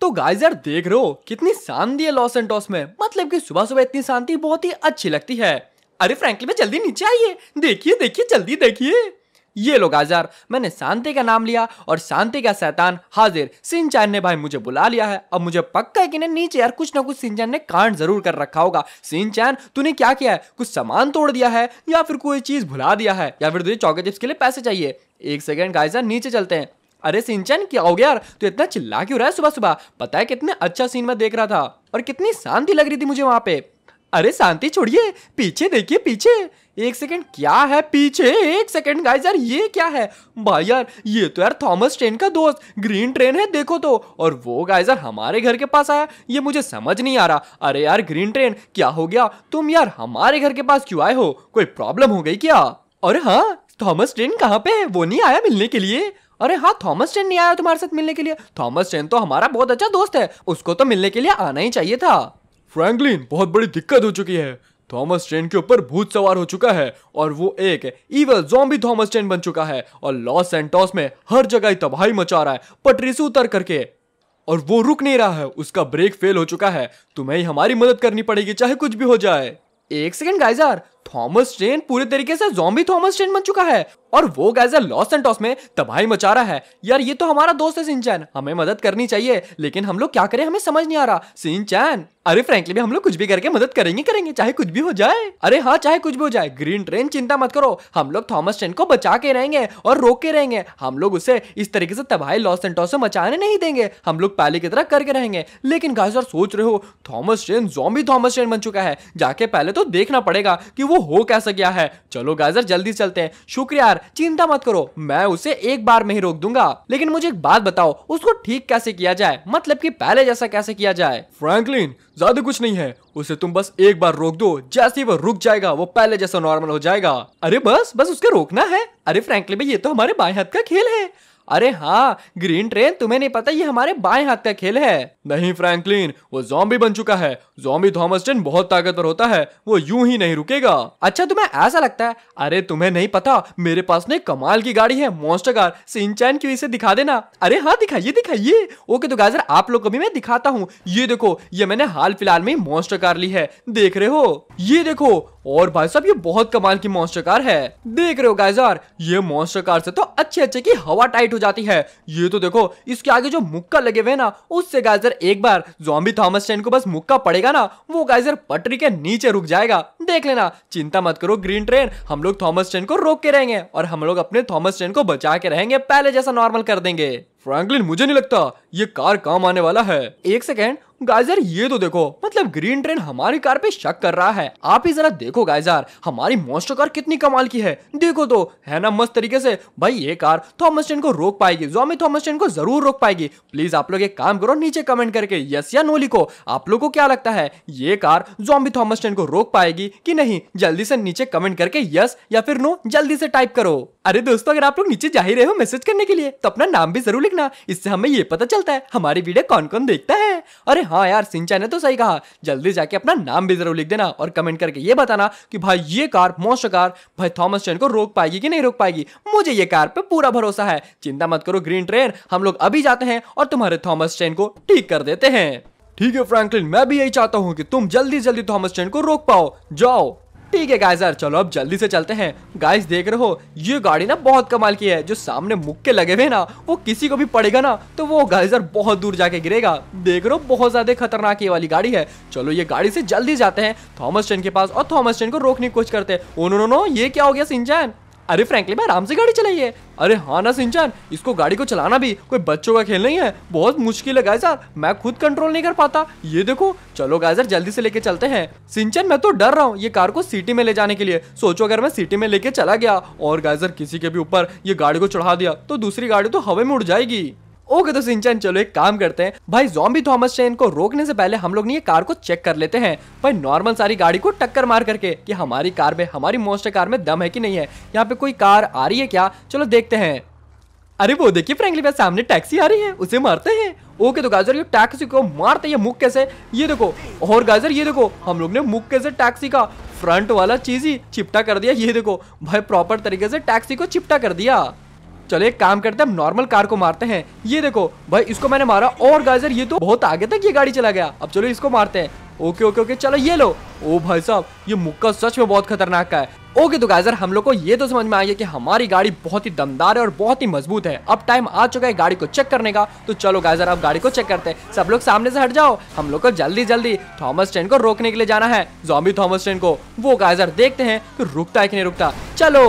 तो गाइस यार देख रहे हो कितनी शांति है लॉस एंटोस में मतलब कि सुबह सुबह इतनी शांति बहुत ही अच्छी लगती है अरे फ्रेंकली जल्दी नीचे आइए देखिए देखिए जल्दी देखिए ये लो यार मैंने शांति का नाम लिया और शांति का शैतान हाजिर सिंचैन ने भाई मुझे बुला लिया है अब मुझे पक्का है कि नीचे यार कुछ ना कुछ सिंचैन ने कांड जरूर कर रखा होगा सिंचैन तूने क्या किया है कुछ सामान तोड़ दिया है या फिर कोई चीज भुला दिया है या फिर तुझे चौके चिप्स के लिए पैसे चाहिए एक सेकेंड गाइजर नीचे चलते हैं अरे सिंचन क्या हो गया यार तू इतना चिल्ला क्यों रहा है सुबह सुबह पता है कितने अच्छा सीन में देख रहा था और कितनी शांति लग रही थी मुझे वहां पे अरे शांति छोड़िए पीछे देखिए पीछे एक सेकंड क्या है पीछे एक सेकंड गाइस यार ये क्या है भाई यार ये तो यार थॉमस ट्रेन का दोस्त ग्रीन ट्रेन है देखो तो और वो गाइस यार हमारे घर के पास आया ये मुझे समझ नहीं आ रहा अरे यार ग्रीन ट्रेन क्या हो गया तुम यार हमारे घर के पास क्यों आए हो कोई प्रॉब्लम हो गई क्या और हाँ थॉमस ट्रेन कहाँ पे है वो नहीं आया मिलने के लिए अरे हाँ थॉमस चैन नहीं आया तुम्हारे साथ मिलने के लिए थॉमस चैन तो हमारा बहुत अच्छा दोस्त है उसको तो मिलने के लिए आना ही चाहिए था फ्रैंकलिन बहुत बड़ी दिक्कत हो चुकी है थॉमस चैन के ऊपर भूत सवार हो चुका है और वो एक इवल जॉम्बी थॉमस चैन बन चुका है और लॉस एंटोस में हर जगह ही तबाही मचा रहा है पटरी से उतर करके और वो रुक नहीं रहा है उसका ब्रेक फेल हो चुका है तुम्हें ही हमारी मदद करनी पड़ेगी चाहे कुछ भी हो जाए एक सेकंड गाइजार थॉमस ट्रेन पूरे तरीके से जॉम्बी थॉमस ट्रेन बन चुका है और वो गैस लॉस एंटॉस में तबाही मचा रहा है यार ये तो हमारा दोस्त है सिंचैन हमें मदद करनी चाहिए लेकिन हम लोग क्या करें हमें समझ नहीं आ रहा सिंचैन अरे फ्रेंकली भी हम लोग कुछ भी करके मदद करेंगे करेंगे चाहे कुछ भी हो जाए अरे हाँ चाहे कुछ भी हो जाए ग्रीन ट्रेन चिंता मत करो हम लोग थॉमस ट्रेन को बचा के रहेंगे और रोक के रहेंगे हम लोग उसे इस तरीके से तबाही लॉस एंटॉस में मचाने नहीं देंगे हम लोग पहले की तरह करके रहेंगे लेकिन गाय सोच रहे हो Thomas train zombie Thomas train बन चुका है जाके पहले तो देखना पड़ेगा की वो हो कैसा गया है चलो गाजर जल्दी चलते हैं शुक्रिया यार चिंता मत करो मैं उसे एक बार में ही रोक दूंगा लेकिन मुझे एक बात बताओ उसको ठीक कैसे किया जाए मतलब की पहले जैसा कैसे किया जाए फ्रेंकलिन ज्यादा कुछ नहीं है उसे तुम बस एक बार रोक दो जैसे ही वो रुक जाएगा वो पहले जैसा नॉर्मल हो जाएगा अरे बस बस उसके रोकना है अरे फ्रेंकलिन भाई ये तो हमारे बाएं हाथ का खेल है अरे हाँ ग्रीन ट्रेन तुम्हें नहीं पता ये हमारे बाएं हाथ का खेल है नहीं फ्रैंकलिन वो जॉम्बी बन चुका है जॉम्बी थॉमस ट्रेन बहुत ताकतवर होता है वो यूं ही नहीं रुकेगा अच्छा तुम्हें ऐसा लगता है अरे तुम्हें नहीं पता मेरे पास ने कमाल की गाड़ी है मोस्टर कार सिंचैन की इसे दिखा देना अरे हाँ दिखाइए दिखाइए ओके तो गाजर आप लोग को भी मैं दिखाता हूँ ये देखो ये मैंने हाल फिलहाल में मोस्टर कार ली है देख रहे हो ये देखो और भाई साहब ये बहुत कमाल की मॉन्स्टर कार है देख रहे हो गाइजार ये मॉन्स्टर कार से तो अच्छे अच्छे की हवा टाइट जाती है ये तो देखो इसके आगे जो मुक्का लगे हुए ना उससे गाइजर एक बार जॉम्बी थॉमस चैन को बस मुक्का पड़ेगा ना वो गाइजर पटरी के नीचे रुक जाएगा देख लेना चिंता मत करो ग्रीन ट्रेन हम लोग थॉमस चैन को रोक के रहेंगे और हम लोग अपने थॉमस चैन को बचा के रहेंगे पहले जैसा नॉर्मल कर देंगे फ्रैंकलिन मुझे नहीं लगता ये कार काम आने वाला है एक सेकेंड गाइजर ये तो देखो मतलब ग्रीन ट्रेन हमारी कार पे शक कर रहा है आप ही जरा देखो गाइजर हमारी मोस्टर कार कितनी कमाल की है देखो तो है ना मस्त तरीके से भाई ये कार थॉमस चेन को रोक पाएगी जॉमी थॉमस चेन को जरूर रोक पाएगी प्लीज आप लोग एक काम करो नीचे कमेंट करके यस या नो लिखो आप लोग को क्या लगता है ये कार जॉम्बी थॉमस चेन को रोक पाएगी की नहीं जल्दी से नीचे कमेंट करके यस या फिर नो जल्दी से टाइप करो अरे दोस्तों अगर आप लोग नीचे जा ही रहे हो मैसेज करने के लिए तो अपना नाम भी जरूर लिखना इससे हमें ये पता चलता है हमारी वीडियो कौन कौन देखता है अरे हाँ यार सिंचा ने तो सही कहा जल्दी जाके अपना नाम भी जरूर लिख देना और कमेंट करके ये बताना कि भाई ये कार मोस्ट कार भाई थॉमस चेन को रोक पाएगी कि नहीं रोक पाएगी मुझे ये कार पे पूरा भरोसा है चिंता मत करो ग्रीन ट्रेन हम लोग अभी जाते हैं और तुम्हारे थॉमस चेन को ठीक कर देते हैं ठीक है फ्रैंकलिन मैं भी यही चाहता हूँ कि तुम जल्दी जल्दी थॉमस चेन को रोक पाओ जाओ ठीक है गाइस यार चलो अब जल्दी से चलते हैं गाइस देख रहे हो ये गाड़ी ना बहुत कमाल की है जो सामने मुक्के लगे हुए ना वो किसी को भी पड़ेगा ना तो वो गाइस यार बहुत दूर जाके गिरेगा देख रहे हो बहुत ज्यादा खतरनाक ये वाली गाड़ी है चलो ये गाड़ी से जल्दी जाते हैं थॉमस चैन के पास और थॉमस चैन को रोकने की कोशिश करते हैं उन्होंने ये क्या हो गया सिंचैन अरे फ्रेंकली भाई आराम से गाड़ी चलाइए अरे हाँ ना सिंचन इसको गाड़ी को चलाना भी कोई बच्चों का खेल नहीं है बहुत मुश्किल है गाइजर मैं खुद कंट्रोल नहीं कर पाता ये देखो चलो गाइजर जल्दी से लेके चलते हैं सिंचन मैं तो डर रहा हूँ ये कार को सिटी में ले जाने के लिए सोचो अगर मैं सिटी में लेके चला गया और गाइजर किसी के भी ऊपर ये गाड़ी को चढ़ा दिया तो दूसरी गाड़ी तो हवा में उड़ जाएगी ओके तो सिंचन चलो एक काम करते हैं भाई जॉम्बी थॉमस चेन को रोकने से पहले हम लोग ने ये कार को चेक कर लेते हैं भाई नॉर्मल सारी गाड़ी को टक्कर मार करके कि हमारी कार में हमारी मोस्टर कार में दम है कि नहीं है यहाँ पे कोई कार आ रही है क्या चलो देखते हैं अरे वो देखिए फ्रेंकली भाई सामने टैक्सी आ रही है उसे मारते हैं ओके तो गाजर ये टैक्सी को मारते हैं मुक्के से ये देखो और गाजर ये देखो हम लोग ने मुक्के से टैक्सी का फ्रंट वाला चीज ही चिपटा कर दिया ये देखो भाई प्रॉपर तरीके से टैक्सी को चिपटा कर दिया चलो एक काम करते हैं हम नॉर्मल कार को मारते हैं ये देखो भाई इसको मैंने मारा और गाजर ये तो बहुत आगे तक ये गाड़ी चला गया अब चलो इसको मारते हैं ओके ओके ओके चलो ये लो ओ भाई साहब ये मुक्का सच में बहुत खतरनाक का है ओके तो गाइजर हम लोग को ये तो समझ में आ गया कि हमारी गाड़ी बहुत ही दमदार है और बहुत ही मजबूत है अब टाइम आ चुका है गाड़ी को चेक करने का तो चलो गाइजर अब गाड़ी को चेक करते हैं सब लोग सामने से हट जाओ हम लोग को जल्दी जल्दी थॉमस ट्रेन को रोकने के लिए जाना है जॉम्बी थॉमस ट्रेन को वो गाइजर देखते हैं कि रुकता है कि नहीं रुकता चलो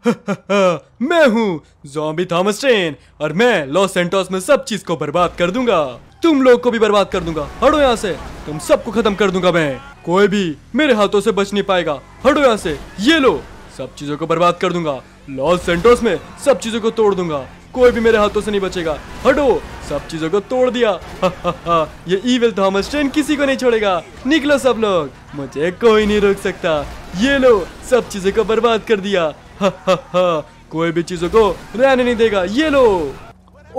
मैं हूँ जॉम्बी थॉमस ट्रेन और मैं लॉस एंटोस में सब चीज को बर्बाद कर दूंगा तुम लोग को भी बर्बाद कर दूंगा हटो यहाँ से तुम सबको खत्म कर दूंगा मैं कोई भी मेरे हाथों से बच नहीं पाएगा हटो यहाँ से ये लो सब चीजों को बर्बाद कर दूंगा लॉस सेंटोस में सब चीजों को तोड़ दूंगा कोई भी मेरे हाथों से नहीं बचेगा हटो सब चीजों को तोड़ दिया हा, हा, हा, ये ईवेल थॉमस ट्रेन किसी को नहीं छोड़ेगा निकलो सब लोग मुझे कोई नहीं रोक सकता ये लो सब चीजों को बर्बाद कर दिया हा हा हा कोई भी चीजों को रहने नहीं देगा ये लो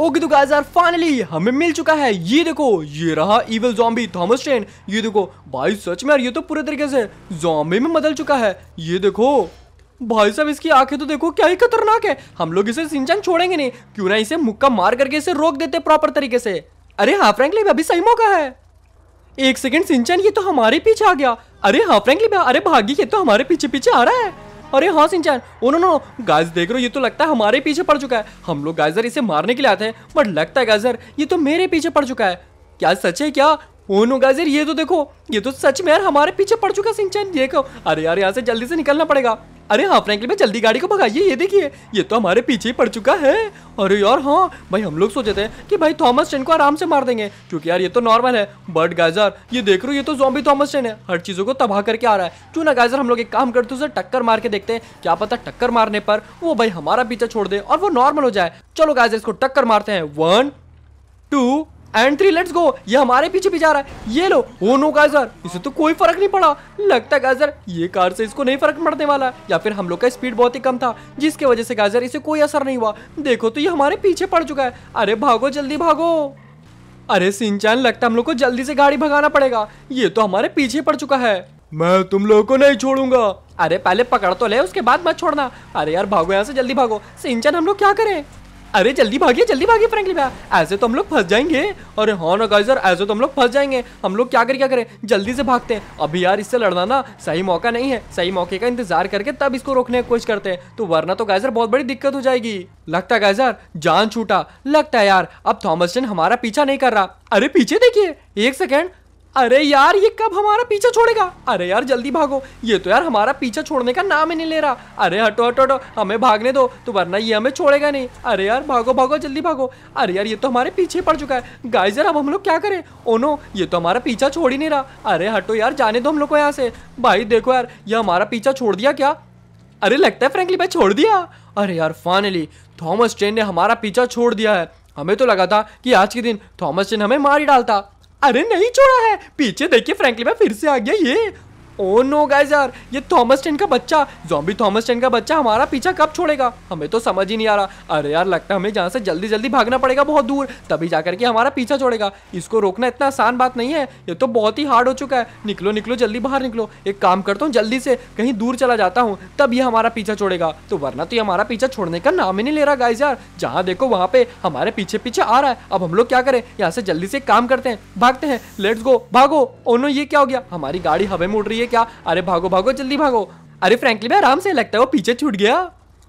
ओके तो गाइस फाइनली हमें मिल चुका है ये देखो ये रहा इविल जॉम्बी थॉमस ट्रेन ये देखो भाई सच में यार ये तो पूरे तरीके से जॉम्बी में बदल चुका है ये देखो भाई साहब इसकी आंखें तो देखो क्या ही खतरनाक है हम लोग इसे सिंचन छोड़ेंगे नहीं क्यों ना इसे मुक्का मार करके इसे रोक देते प्रॉपर तरीके से अरे हाँ फ्रेंकली अभी सही मौका है एक सेकंड सिंचन ये तो हमारे पीछे आ गया अरे हाँ फ्रेंकली अरे भागी ये तो हमारे पीछे पीछे आ रहा है अरे हाँ Shinchan oh no no guys देख रो ये तो लगता है हमारे पीछे पड़ चुका है हम लोग गाइजर इसे मारने के लिए आते हैं बट लगता है गाइजर ये तो मेरे पीछे पड़ चुका है क्या सच है क्या ओनो गाजर ये तो देखो ये तो सच में यार हमारे पीछे पड़ चुका सिंचन देखो अरे यार यहाँ से जल्दी से निकलना पड़ेगा अरे हाँ फ्रेंकली भाई जल्दी गाड़ी को भगाइए ये देखिए ये तो हमारे पीछे ही पड़ चुका है अरे यार हाँ भाई हम लोग सोचे थे कि भाई थॉमस चेन को आराम से मार देंगे क्योंकि यार ये तो नॉर्मल है बट गाइजर ये देख रो ये तो जॉम्बी थॉमस चेन है हर चीज़ों को तबाह करके आ रहा है क्यों ना गाइजर हम लोग एक काम करते उसे टक्कर मार के देखते हैं क्या पता टक्कर मारने पर वो भाई हमारा पीछा छोड़ दे और वो नॉर्मल हो जाए चलो गाइजर इसको टक्कर मारते हैं one two entry let's go ये हमारे पीछे भी जा रहा है ये लो ओ नो गाजर इसे तो कोई फर्क नहीं पड़ा लगता है गाजर ये कार से इसको नहीं फर्क पड़ने वाला या फिर हम लोग का स्पीड बहुत ही कम था जिसके वजह से गाजर इसे कोई असर नहीं हुआ देखो तो ये हमारे पीछे पड़ चुका है अरे भागो जल्दी भागो अरे सिंचान लगता है हम लोग को जल्दी से गाड़ी भगाना पड़ेगा ये तो हमारे पीछे पड़ चुका है मैं तुम लोगों को नहीं छोड़ूंगा अरे पहले पकड़ तो ले उसके बाद मत छोड़ना अरे यार भागो यहाँ से जल्दी भागो सिंचन हम लोग क्या करें अरे जल्दी भागिए जल्दी भागिए फ्रेंकली भैया ऐसे तो हम लोग फंस जाएंगे अरे हाँ ना गाइजर ऐसे तो हम लोग फंस जाएंगे हम लोग क्या करें क्या करें जल्दी से भागते हैं अभी यार इससे लड़ना ना सही मौका नहीं है सही मौके का इंतजार करके तब इसको रोकने की कोशिश करते हैं तो वरना तो गाइजर बहुत बड़ी दिक्कत हो जाएगी लगता है गाइजर जान छूटा लगता है यार अब थॉमस हमारा पीछा नहीं कर रहा अरे पीछे देखिए एक सेकेंड अरे यार ये कब हमारा पीछा छोड़ेगा अरे यार जल्दी भागो ये तो यार हमारा पीछा छोड़ने का नाम ही नहीं ले रहा अरे हटो हटो हटो हमें भागने दो तो वरना ये हमें छोड़ेगा नहीं अरे यार भागो भागो जल्दी भागो अरे यार ये तो हमारे पीछे पड़ चुका है गाइस यार अब हम लोग क्या करें ओनो oh ये तो हमारा पीछा छोड़ ही नहीं रहा अरे हटो यार जाने दो हम लोग को यहाँ से भाई देखो यार ये हमारा पीछा छोड़ दिया क्या अरे लगता है फ्रेंकली भाई छोड़ दिया अरे यार फाइनली थॉमस चेन ने हमारा पीछा छोड़ दिया है हमें तो लगा था कि आज के दिन थॉमस चेन हमें मार ही डालता अरे नहीं छोड़ा है पीछे देखिए फ्रैंकली मैं फिर से आ गया ये ओ नो गाइस यार ये थॉमस टेन का बच्चा जॉम्बी थॉमस टेन का बच्चा हमारा पीछा कब छोड़ेगा हमें तो समझ ही नहीं आ रहा अरे यार लगता है हमें जहाँ से जल्दी जल्दी भागना पड़ेगा बहुत दूर तभी जाकर के हमारा पीछा छोड़ेगा इसको रोकना इतना आसान बात नहीं है ये तो बहुत ही हार्ड हो चुका है निकलो निकलो जल्दी बाहर निकलो एक काम करता हूँ जल्दी से कहीं दूर चला जाता हूँ तब ये हमारा पीछा छोड़ेगा तो वरना तो ये हमारा पीछा छोड़ने का नाम ही नहीं ले रहा गाइस यार जहाँ देखो वहाँ पे हमारे पीछे पीछे आ रहा है अब हम लोग क्या करें यहाँ से जल्दी से काम करते हैं भागते हैं लेट्स गो भागो ओनो oh ये क्या हो गया हमारी गाड़ी हवे में उड़ रही है है क्या अरे भागो भागो जल्दी भागो अरे फ्रेंकली भाई आराम से लगता है वो पीछे छूट गया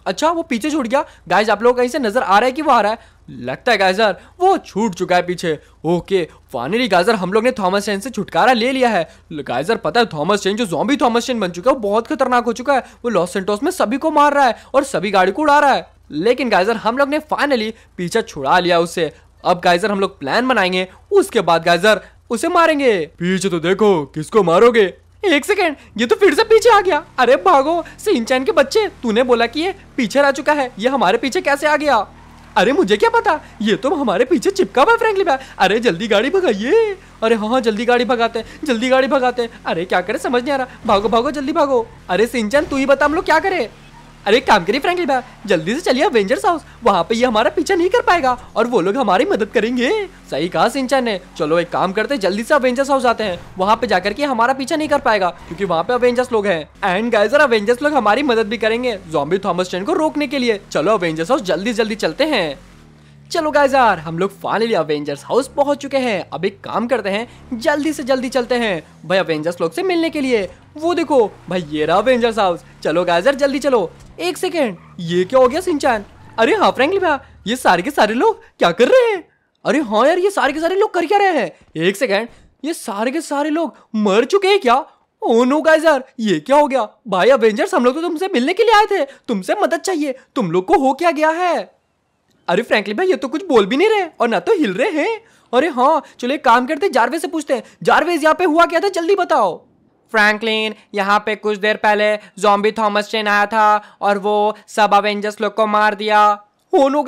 अच्छा वो पीछे छूट गया गाइज आप लोग कहीं से नजर आ रहा है कि वो आ रहा है लगता है गाइजर वो छूट चुका है पीछे ओके फाइनली गाइजर हम लोग ने थॉमस चेन से छुटकारा ले लिया है गाइजर पता है थॉमस चेन जो जॉम्बी थॉमस चेन बन चुका है वो बहुत खतरनाक हो चुका है वो लॉस सेंटोस में सभी को मार रहा है और सभी गाड़ी को उड़ा रहा है लेकिन गाइजर हम लोग ने फाइनली पीछा छुड़ा लिया उसे अब गाइजर हम लोग प्लान बनाएंगे उसके बाद गाइजर उसे मारेंगे पीछे तो देखो किसको मारोगे एक सेकेंड ये तो फिर से पीछे आ गया अरे भागो सिंचैन के बच्चे तूने बोला कि ये पीछे रह चुका है ये हमारे पीछे कैसे आ गया अरे मुझे क्या पता ये तो हमारे पीछे चिपका हुआ फ्रेंकली भाई अरे जल्दी गाड़ी भगाइए अरे हाँ हाँ जल्दी गाड़ी भगाते हैं जल्दी गाड़ी भगाते हैं अरे क्या करे समझ नहीं आ रहा भागो भागो जल्दी भागो अरे सिंचन तू ही बता हम लोग क्या करें अरे काम करिए फ्रेंकली भाई जल्दी से चलिए अवेंजर्स हाउस वहाँ पे ये हमारा पीछा नहीं कर पाएगा और वो लोग हमारी मदद करेंगे सही कहा सिंचन ने चलो एक काम करते जल्दी से अवेंजर्स हाउस जाते हैं वहाँ पे जाकर के हमारा पीछा नहीं कर पाएगा क्योंकि वहाँ पे अवेंजर्स लोग हैं एंड गाइजर अवेंजर्स लोग हमारी मदद भी करेंगे जॉम्बी थॉमस चेन को रोकने के लिए चलो अवेंजर्स हाउस जल्दी जल्दी चलते हैं चलो गाइज यार हम लोग फाइनली अवेंजर्स हाउस पहुंच चुके हैं अब एक काम करते हैं जल्दी से जल्दी चलते हैं भाई अवेंजर्स लोग से मिलने के लिए वो देखो भाई ये रहा अवेंजर्स हाउस चलो गाइजर जल्दी चलो एक सेकेंड ये क्या हो गया सिंचान अरे हाँ फ्रेंकली भैया ये सारे के सारे लोग क्या कर रहे हैं अरे हाँ यार ये सारे के सारे लोग कर क्या रहे हैं एक सेकेंड ये सारे के सारे लोग मर चुके हैं क्या ओ नो गाइस यार ये क्या हो गया भाई अवेंजर्स हम लोग तो तुमसे मिलने के लिए आए थे तुमसे मदद चाहिए तुम लोग को हो क्या गया है अरे फ्रेंकली भाई ये तो कुछ बोल भी नहीं रहे और ना तो हिल रहे हैं अरे हाँ चलो एक काम करते जारवेज से पूछते हैं जारवेज यहाँ पे हुआ क्या था जल्दी बताओ फ्रैंकलिन यहाँ पे कुछ देर पहले जॉम्बी थॉमस चेन आया था और वो सब अवेंजर्स लोग को मार दिया ओ नो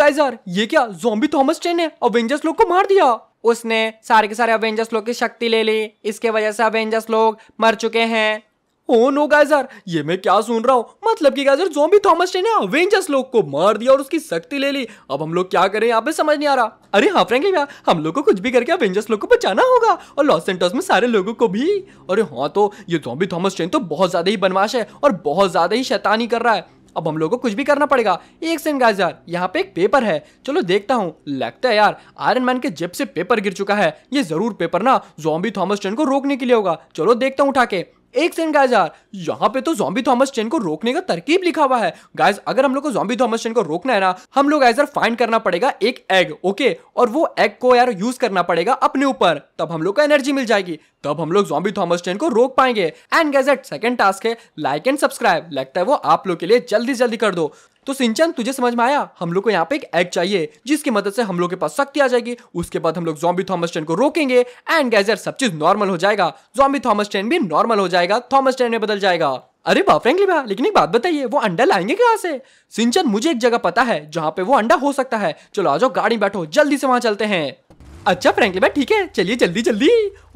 ये क्या जॉम्बी थॉमस चेन ने अवेंजर्स लोग को मार दिया उसने सारे के सारे अवेंजर्स लोग की शक्ति ले ली इसके वजह से अवेंजर्स लोग मर चुके हैं ओ नो गाइजर ये मैं क्या सुन रहा हूँ मतलब कि गाइजर जोम्बी थॉमस ने अवेंजर्स लोग को मार दिया और उसकी शक्ति ले ली अब हम लोग क्या करें यहाँ पे समझ नहीं आ रहा अरे हाँ फ्रेंकली भैया हम लोग को कुछ भी करके अवेंजर्स लोग को बचाना होगा और लॉस एंटर्स में सारे लोगों को भी अरे हाँ तो ये जोम्बी थॉमस चेन तो बहुत ज्यादा ही बनवाश है और बहुत ज्यादा ही शैतानी कर रहा है अब हम लोग को कुछ भी करना पड़ेगा एक सेकंड गाइस यार यहाँ पे एक पेपर है चलो देखता हूँ लगता है यार आयरन मैन के जेब से पेपर गिर चुका है ये जरूर पेपर ना जोम्बी थॉमस चेन को रोकने के लिए होगा चलो देखता हूँ उठा के एक सेकंड गाइस यार यहाँ पे तो जॉम्बी थॉमस चेन को रोकने का तरकीब लिखा हुआ है गाइस अगर हम लोग को जॉम्बी थॉमस चेन को रोकना है ना हम लोग गाइस यार फाइंड करना पड़ेगा एक एग ओके और वो एग को यार यूज करना पड़ेगा अपने ऊपर तब हम लोग को एनर्जी मिल जाएगी तब हम लोग जॉम्बी थॉमस चेन को रोक पाएंगे एंड गाइस सेकंड टास्क है लाइक एंड सब्सक्राइब लगता है वो आप लोग के लिए जल्दी जल्दी कर दो तो सिंचन तुझे समझ में आया हम लोग को यहाँ पे एक एग चाहिए जिसकी मदद से हम लोग के पास शक्ति आ जाएगी उसके बाद हम लोग जॉम्बी थॉमस टेन को रोकेंगे एंड गैजर सब चीज नॉर्मल हो जाएगा जॉम्बी थॉमस टेन भी नॉर्मल हो जाएगा थॉमस टेन में बदल जाएगा अरे बाप फ्रेंकली भा लेकिन एक बात बताइए वो अंडा लाएंगे कहाँ से सिंचन मुझे एक जगह पता है जहाँ पे वो अंडा हो सकता है चलो आ जाओ गाड़ी बैठो जल्दी से वहां चलते हैं अच्छा फ्रेंकली भाई ठीक है चलिए जल्दी जल्दी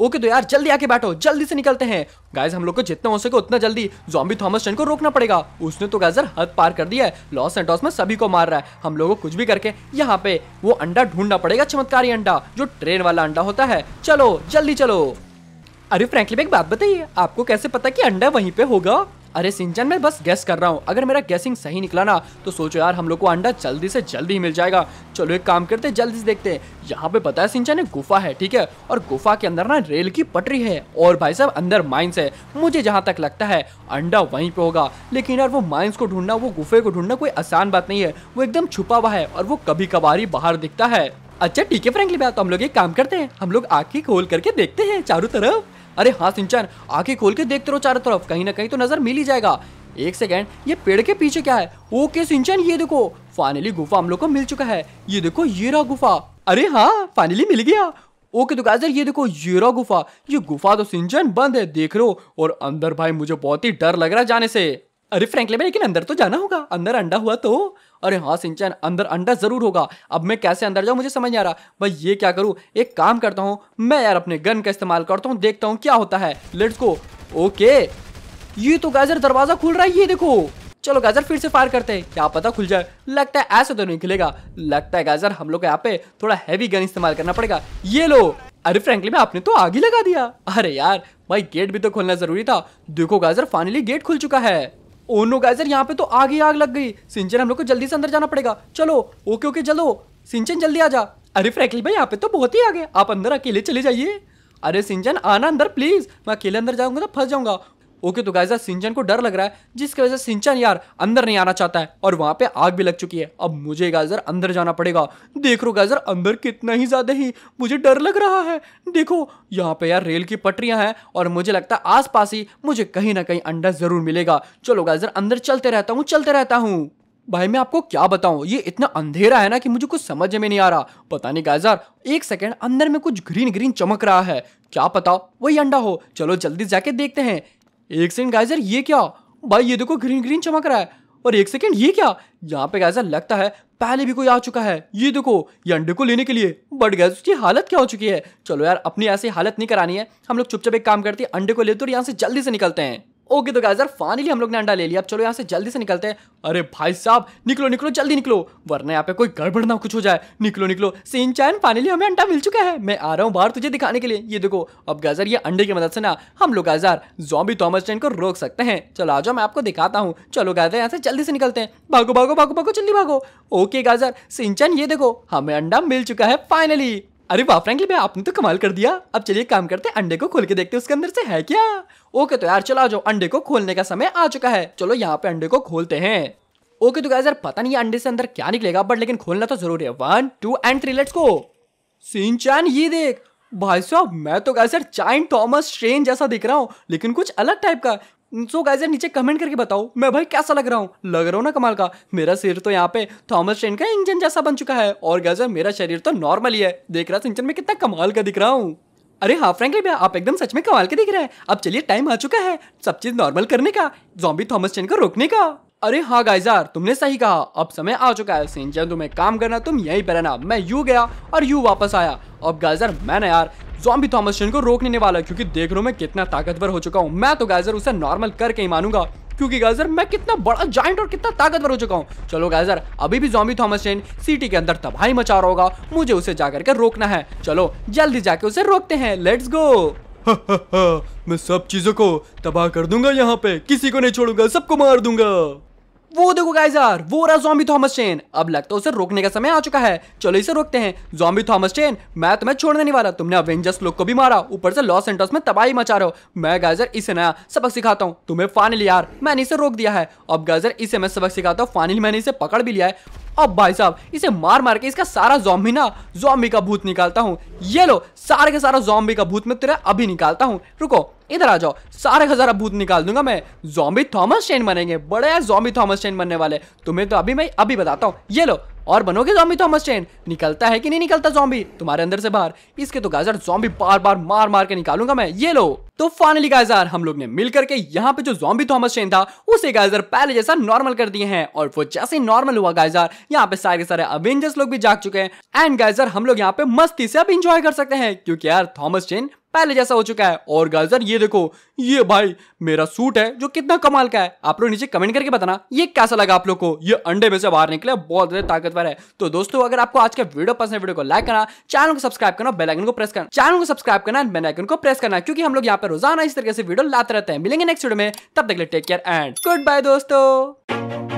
ओके तो यार जल्दी आके बैठो जल्दी से निकलते हैं गाइज हम लोग को जितना हो सके उतना जल्दी जॉम्बी थॉमस टन को रोकना पड़ेगा उसने तो गाजर हद पार कर दिया है लॉस सेंटोस में सभी को मार रहा है हम लोगों को कुछ भी करके यहाँ पे वो अंडा ढूंढना पड़ेगा चमत्कारी अंडा जो ट्रेन वाला अंडा होता है चलो जल्दी चलो अरे फ्रेंकली भाई एक बात बताइए आपको कैसे पता की अंडा वहीं पे होगा अरे सिंचन मैं बस गैस कर रहा हूँ अगर मेरा गैसिंग सही निकला ना तो सोचो यार हम लोग को अंडा जल्दी से जल्दी ही मिल जाएगा चलो एक काम करते जल्दी से देखते हैं यहाँ पे पता है सिंचन एक गुफा है ठीक है और गुफा के अंदर ना रेल की पटरी है और भाई साहब अंदर माइंस है मुझे जहाँ तक लगता है अंडा वहीं पे होगा लेकिन यार वो माइंस को ढूंढना वो गुफे को ढूंढना कोई आसान बात नहीं है वो एकदम छुपा हुआ है और वो कभी कभार ही बाहर दिखता है अच्छा ठीक है फ्रेंकली भैया तो हम लोग एक काम करते हैं हम लोग आँखें खोल करके देखते हैं चारों तरफ अरे हाँ सिंचन आगे खोल के देखते रहो चारों तरफ कहीं ना कहीं तो नजर मिल ही जाएगा एक सेकेंड ये पेड़ के पीछे क्या है ओके सिंचन ये देखो फाइनली गुफा हम लोग को मिल चुका है ये देखो ये रहा गुफा अरे हाँ फाइनली मिल गया ओके तो गाजर ये देखो ये रहा गुफा ये गुफा तो सिंचन बंद है देख रहे हो और अंदर भाई मुझे बहुत ही डर लग रहा है जाने से अरे फ्रेंकले भाई लेकिन अंदर तो जाना होगा अंदर अंडा हुआ तो अरे हाँ सिंचन अंदर अंडा ज़रूर होगा अब मैं कैसे अंदर जाऊँ मुझे समझ नहीं आ रहा भाई ये क्या करूँ एक काम करता हूँ मैं यार अपने गन का इस्तेमाल करता हूँ देखता हूँ क्या होता है लेट्स गो ओके ये तो गाजर दरवाज़ा खुल रहा है ये देखो चलो गाजर फिर से फायर करते हैं क्या पता खुल जाए लगता है ऐसे तो नहीं खुलेगा लगता है गाजर हम लोग को यहाँ पे थोड़ा हैवी गन इस्तेमाल करना पड़ेगा ये लो अरे फ्रेंकली में आपने तो आग ही लगा दिया अरे यार भाई गेट भी तो खोलना जरूरी था देखो गाजर फाइनली गेट खुल चुका है ओनो नो गाइजर यहाँ पे तो आग ही आग लग गई सिंचन हम लोग को जल्दी से अंदर जाना पड़ेगा चलो ओके ओके चलो सिंचन जल्दी आ जा अरे फ्रैंकली भाई यहाँ पे तो बहुत ही आगे आप अंदर अकेले चले जाइए अरे सिंचन आना अंदर प्लीज मैं अकेले अंदर जाऊंगा तो फंस जाऊंगा ओके तो गाइजा सिंचन को डर लग रहा है जिसकी वजह से सिंचन यार अंदर नहीं आना चाहता है और वहां पे आग भी लग चुकी है अब मुझे गाइजर अंदर जाना पड़ेगा देख रो गाइजर अंदर कितना ही ज्यादा ही मुझे डर लग रहा है देखो यहाँ पे यार रेल की पटरियां हैं और मुझे लगता है आस ही मुझे कहीं ना कहीं अंडा जरूर मिलेगा चलो गाइजर अंदर चलते रहता हूँ चलते रहता हूँ भाई मैं आपको क्या बताऊं ये इतना अंधेरा है ना कि मुझे कुछ समझ में नहीं आ रहा पता नहीं गाइजर एक सेकंड अंदर में कुछ ग्रीन ग्रीन चमक रहा है क्या पता वही अंडा हो चलो जल्दी जाके देखते हैं एक सेकंड गाइजर ये क्या भाई ये देखो ग्रीन ग्रीन चमक रहा है और एक सेकंड ये क्या यहाँ पे गाइजर लगता है पहले भी कोई आ चुका है ये देखो ये अंडे को लेने के लिए बट गैस उसकी हालत क्या हो चुकी है चलो यार अपनी ऐसी हालत नहीं करानी है हम लोग चुपचाप एक काम करते हैं अंडे को लेते और यहाँ से जल्दी से निकलते हैं ओके तो गाइजर फाइनली हम लोग ने अंडा ले लिया अब चलो यहाँ से जल्दी से निकलते हैं अरे भाई साहब निकलो निकलो जल्दी निकलो वरना यहाँ पे कोई गड़बड़ ना कुछ हो जाए निकलो निकलो चैन फाइनली हमें अंडा मिल चुका है मैं आ रहा हूँ बाहर तुझे दिखाने के लिए ये देखो अब गाजर ये अंडे की मदद से ना हम लोग गाजर जॉम्बी थॉमस ट्रेन को रोक सकते हैं चलो आ जाओ मैं आपको दिखाता हूँ चलो गाजर यहाँ से जल्दी से निकलते हैं भागो भागो भागो भागो जल्दी भागो ओके गाजर सिंचन ये देखो हमें अंडा मिल चुका है फाइनली अरे वाह फ्रैंकली भाई आपने तो कमाल कर दिया अब चलिए काम करते अंडे को खोल के देखते उसके अंदर से है क्या ओके तो यार चलो आ जाओ अंडे को खोलने का समय आ चुका है चलो यहाँ पे अंडे को खोलते हैं ओके तो यार पता नहीं अंडे से अंदर क्या निकलेगा बट लेकिन खोलना तो जरूरी है one two and three let's को सिंचान ये देख भाई साहब मैं तो कह सर चाइन थॉमस ट्रेन जैसा दिख रहा हूँ लेकिन कुछ अलग टाइप का सो गाइस यार नीचे कमेंट करके बताओ मैं भाई कैसा लग रहा हूँ लग रहा हूँ ना कमाल का मेरा शरीर तो यहाँ पे थॉमस ट्रेन का इंजन जैसा बन चुका है और गाइजर यार मेरा शरीर तो नॉर्मल ही है देख रहा इंजन में कितना कमाल का दिख रहा हूँ अरे हाँ फ्रेंकली भैया आप एकदम सच में कमाल के दिख रहे हैं अब चलिए टाइम आ चुका है सब चीज़ नॉर्मल करने का जॉम्बी थॉमस चेन को रोकने का अरे हाँ गाइजार तुमने सही कहा अब समय आ चुका है सिंचन तुम्हें काम करना तुम यहीं पर रहना मैं यू गया और यू वापस आया अब गाइजर मैं ना यार जॉम्बी शेन को रोकने नहीं वाला क्योंकि देख रहा मैं कितना ताकतवर हो चुका हूँ मैं तो गाइजर उसे नॉर्मल करके ही मानूंगा क्योंकि गाइजर मैं कितना बड़ा जॉइंट और कितना ताकतवर हो चुका हूँ चलो गाइजर अभी भी जॉम्बी थॉमस शेन सिटी के अंदर तबाही मचा रहा होगा मुझे उसे जाकर के रोकना है चलो जल्दी जाके उसे रोकते हैं लेट्स गो मैं सब चीजों को तबाह कर दूंगा यहाँ पे किसी को नहीं छोड़ूंगा सबको मार दूंगा वो देखो गाइस यार वो रहा जॉम्बी थॉमस चेन अब लगता है उसे रोकने का समय आ चुका है चलो इसे रोकते हैं जॉम्बी थॉमस चेन मैं तुम्हें छोड़ने नहीं वाला तुमने अवेंजर्स लोग को भी मारा ऊपर से लॉस एंटर्स में तबाही मचा रहे हो मैं गाइजर इसे नया सबक सिखाता हूँ तुम्हें फाइनल यार मैंने इसे रोक दिया है अब गाइजर इसे मैं सबक सिखाता हूँ फाइनल मैंने इसे पकड़ भी लिया है अब भाई साहब इसे मार मार के इसका सारा जॉम्बी ना जॉम्बी का भूत निकालता हूँ ये लो सारे के सारा जॉम्बी का भूत मैं तेरा अभी निकालता हूँ रुको इधर आ जाओ सारे का भूत निकाल दूंगा मैं जॉम्बी थॉमस चेन बनेंगे बड़े जॉम्बी थॉमस चेन बनने वाले तुम्हें तो अभी मैं अभी बताता हूँ ये लो और बनोगे जॉम्बी थॉमस चेन निकलता है कि नहीं निकलता जॉम्बी तुम्हारे अंदर से बाहर इसके तो गाजर जॉम्बी बार बार मार मार के निकालूंगा मैं ये लो तो फाइनली गाजर हम लोग ने मिल करके यहाँ पे जो जॉम्बी थॉमस चेन था उसे गाजर पहले जैसा नॉर्मल कर दिए हैं और वो जैसे नॉर्मल हुआ गाइजर यहाँ पे सारे सारे अवेंजर्स लोग भी जाग चुके हैं एंड गाइजर हम लोग यहाँ पे मस्ती से अब इंजॉय कर सकते हैं क्योंकि यार थॉमस चेन पहले जैसा हो चुका है और गाइजर ये देखो ये भाई मेरा सूट है जो कितना कमाल का है आप लोग नीचे कमेंट करके बताना ये कैसा लगा आप लोग को ये अंडे में से बाहर निकले बहुत ज्यादा ताकतवर है तो दोस्तों अगर आपको आज का वीडियो पसंद है वीडियो को लाइक करना चैनल को सब्सक्राइब करना बेलाइकन को प्रेस करना चैनल को सब्सक्राइब करना बेलाइकन को प्रेस करना क्योंकि हम लोग यहाँ पर रोजाना इस तरीके से वीडियो लाते रहते हैं मिलेंगे नेक्स्ट वीडियो में तब तक ले take care and goodbye दोस्तों